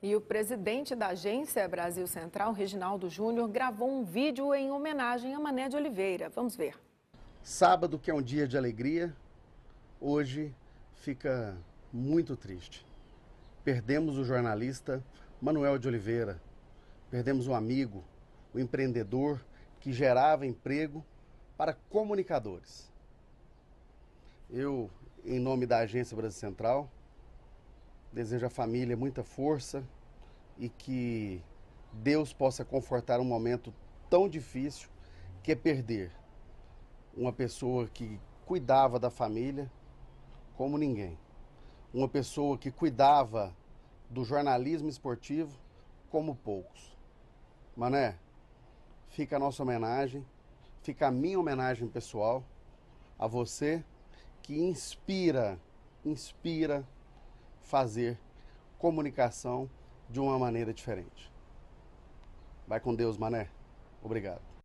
E o presidente da agência Brasil Central, Reginaldo Júnior, gravou um vídeo em homenagem a Mané de Oliveira. Vamos ver. Sábado, que é um dia de alegria, hoje fica muito triste. Perdemos o jornalista Manuel de Oliveira, perdemos um amigo, o um empreendedor que gerava emprego para comunicadores. Eu, em nome da Agência Brasil Central, Desejo à família muita força e que Deus possa confortar um momento tão difícil que é perder uma pessoa que cuidava da família como ninguém, uma pessoa que cuidava do jornalismo esportivo como poucos. Mané, fica a nossa homenagem, fica a minha homenagem pessoal a você que inspira, inspira fazer comunicação de uma maneira diferente. Vai com Deus, Mané. Obrigado.